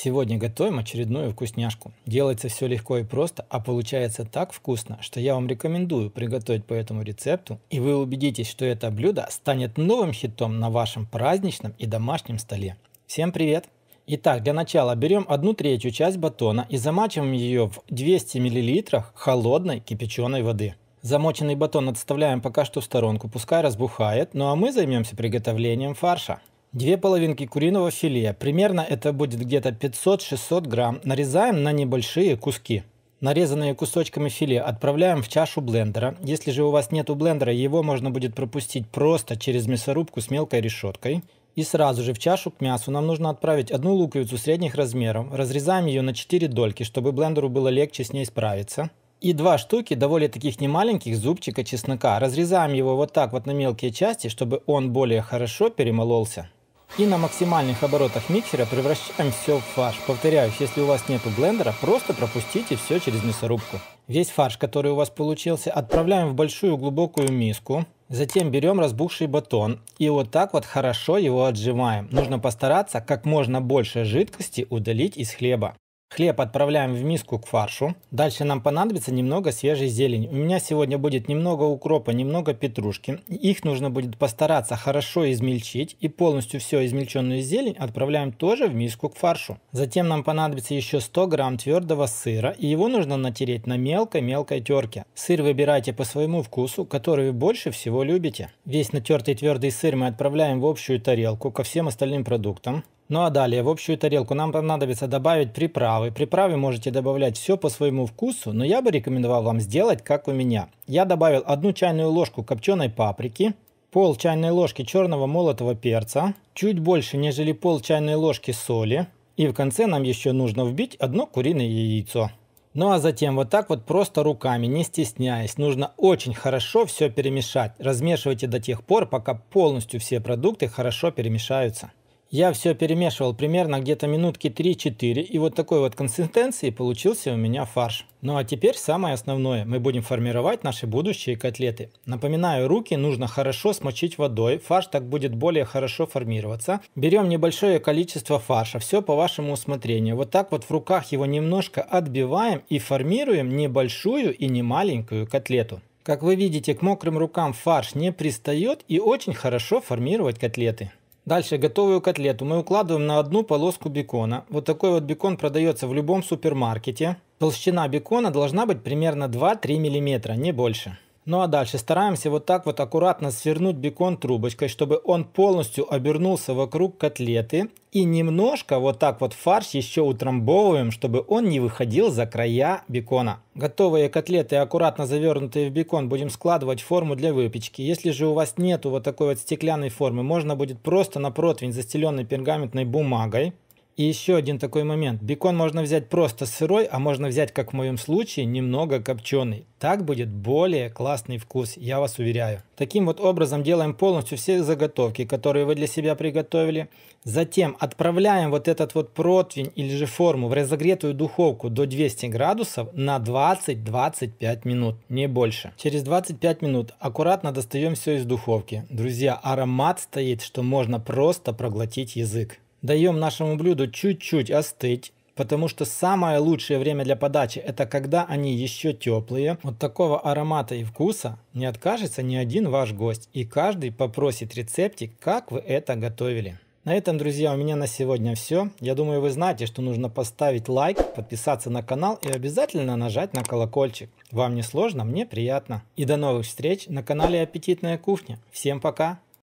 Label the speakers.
Speaker 1: Сегодня готовим очередную вкусняшку. Делается все легко и просто, а получается так вкусно, что я вам рекомендую приготовить по этому рецепту, и вы убедитесь, что это блюдо станет новым хитом на вашем праздничном и домашнем столе. Всем привет! Итак, для начала берем одну третью часть батона и замачиваем ее в 200 мл холодной кипяченой воды. Замоченный батон отставляем пока что в сторонку, пускай разбухает, ну а мы займемся приготовлением фарша. Две половинки куриного филе, примерно это будет где-то 500-600 грамм, нарезаем на небольшие куски. Нарезанные кусочками филе отправляем в чашу блендера. Если же у вас нету блендера, его можно будет пропустить просто через мясорубку с мелкой решеткой. И сразу же в чашу к мясу нам нужно отправить одну луковицу средних размеров. Разрезаем ее на 4 дольки, чтобы блендеру было легче с ней справиться. И два штуки довольно таких немаленьких зубчика чеснока. Разрезаем его вот так вот на мелкие части, чтобы он более хорошо перемололся. И на максимальных оборотах миксера превращаем все в фарш. Повторяюсь, если у вас нету блендера, просто пропустите все через мясорубку. Весь фарш, который у вас получился, отправляем в большую глубокую миску. Затем берем разбухший батон и вот так вот хорошо его отжимаем. Нужно постараться как можно больше жидкости удалить из хлеба. Хлеб отправляем в миску к фаршу. Дальше нам понадобится немного свежей зелени. У меня сегодня будет немного укропа, немного петрушки. Их нужно будет постараться хорошо измельчить. И полностью всю измельченную зелень отправляем тоже в миску к фаршу. Затем нам понадобится еще 100 грамм твердого сыра. И его нужно натереть на мелкой-мелкой терке. Сыр выбирайте по своему вкусу, который вы больше всего любите. Весь натертый твердый сыр мы отправляем в общую тарелку ко всем остальным продуктам. Ну а далее в общую тарелку нам понадобится добавить приправы. Приправы можете добавлять все по своему вкусу, но я бы рекомендовал вам сделать как у меня. Я добавил одну чайную ложку копченой паприки, пол чайной ложки черного молотого перца, чуть больше, нежели пол чайной ложки соли. И в конце нам еще нужно вбить одно куриное яйцо. Ну а затем вот так вот просто руками, не стесняясь, нужно очень хорошо все перемешать. Размешивайте до тех пор, пока полностью все продукты хорошо перемешаются. Я все перемешивал примерно где-то минутки 3-4, и вот такой вот консистенции получился у меня фарш. Ну а теперь самое основное, мы будем формировать наши будущие котлеты. Напоминаю, руки нужно хорошо смочить водой, фарш так будет более хорошо формироваться. Берем небольшое количество фарша, все по вашему усмотрению. Вот так вот в руках его немножко отбиваем и формируем небольшую и не маленькую котлету. Как вы видите, к мокрым рукам фарш не пристает и очень хорошо формировать котлеты. Дальше готовую котлету мы укладываем на одну полоску бекона. Вот такой вот бекон продается в любом супермаркете. Толщина бекона должна быть примерно 2-3 мм, не больше. Ну а дальше стараемся вот так вот аккуратно свернуть бекон трубочкой, чтобы он полностью обернулся вокруг котлеты. И немножко вот так вот фарш еще утрамбовываем, чтобы он не выходил за края бекона. Готовые котлеты, аккуратно завернутые в бекон, будем складывать в форму для выпечки. Если же у вас нету вот такой вот стеклянной формы, можно будет просто на противень, застеленный пергаментной бумагой, и еще один такой момент. Бекон можно взять просто сырой, а можно взять, как в моем случае, немного копченый. Так будет более классный вкус, я вас уверяю. Таким вот образом делаем полностью все заготовки, которые вы для себя приготовили. Затем отправляем вот этот вот противень или же форму в разогретую духовку до 200 градусов на 20-25 минут, не больше. Через 25 минут аккуратно достаем все из духовки. Друзья, аромат стоит, что можно просто проглотить язык. Даем нашему блюду чуть-чуть остыть, потому что самое лучшее время для подачи это когда они еще теплые. От такого аромата и вкуса не откажется ни один ваш гость, и каждый попросит рецептик, как вы это готовили. На этом, друзья, у меня на сегодня все. Я думаю, вы знаете, что нужно поставить лайк, подписаться на канал и обязательно нажать на колокольчик. Вам не сложно, мне приятно. И до новых встреч на канале Аппетитная кухня. Всем пока!